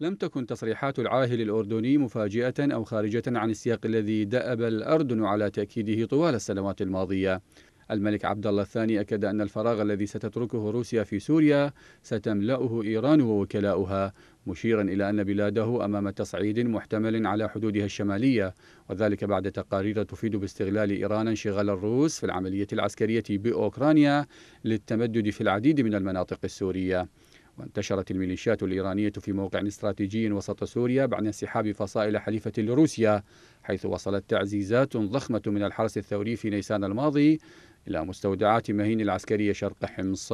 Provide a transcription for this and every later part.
لم تكن تصريحات العاهل الأردني مفاجئة أو خارجة عن السياق الذي دأب الأردن على تأكيده طوال السنوات الماضية الملك عبد الله الثاني أكد أن الفراغ الذي ستتركه روسيا في سوريا ستملأه إيران ووكلاؤها مشيرا إلى أن بلاده أمام تصعيد محتمل على حدودها الشمالية وذلك بعد تقارير تفيد باستغلال إيران انشغال الروس في العملية العسكرية بأوكرانيا للتمدد في العديد من المناطق السورية وانتشرت الميليشيات الإيرانية في موقع استراتيجي وسط سوريا بعد انسحاب فصائل حليفة لروسيا حيث وصلت تعزيزات ضخمة من الحرس الثوري في نيسان الماضي إلى مستودعات مهين العسكرية شرق حمص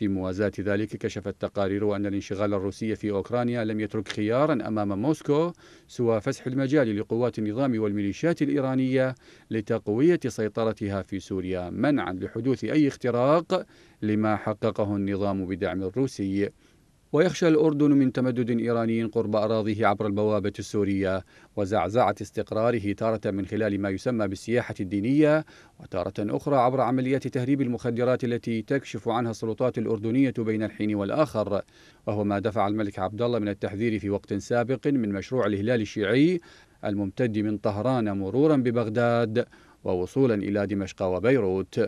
في موازاة ذلك كشفت تقارير أن الانشغال الروسي في أوكرانيا لم يترك خيارا أمام موسكو سوى فسح المجال لقوات النظام والميليشيات الإيرانية لتقوية سيطرتها في سوريا منعا لحدوث أي اختراق لما حققه النظام بدعم الروسي ويخشى الأردن من تمدد إيراني قرب أراضيه عبر البوابة السورية وزعزعة استقراره تارة من خلال ما يسمى بالسياحة الدينية وتارة أخرى عبر عمليات تهريب المخدرات التي تكشف عنها السلطات الأردنية بين الحين والآخر وهو ما دفع الملك عبد الله من التحذير في وقت سابق من مشروع الهلال الشيعي الممتد من طهران مرورا ببغداد ووصولا إلى دمشق وبيروت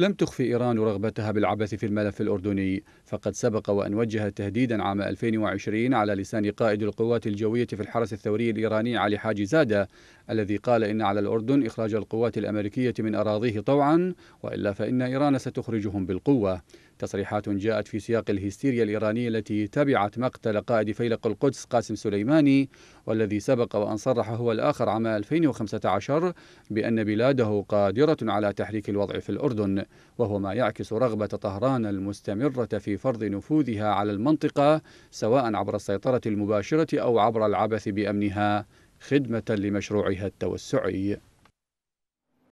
لم تخفي إيران رغبتها بالعبث في الملف الأردني فقد سبق وأن وجهت تهديدا عام 2020 على لسان قائد القوات الجوية في الحرس الثوري الإيراني علي حاجي زادة الذي قال إن على الأردن إخراج القوات الأمريكية من أراضيه طوعا وإلا فإن إيران ستخرجهم بالقوة تصريحات جاءت في سياق الهستيريا الإيرانية التي تبعت مقتل قائد فيلق القدس قاسم سليماني والذي سبق وأن صرح هو الآخر عام 2015 بأن بلاده قادرة على تحريك الوضع في الأردن وهو ما يعكس رغبة طهران المستمرة في فرض نفوذها على المنطقة سواء عبر السيطرة المباشرة أو عبر العبث بأمنها خدمة لمشروعها التوسعي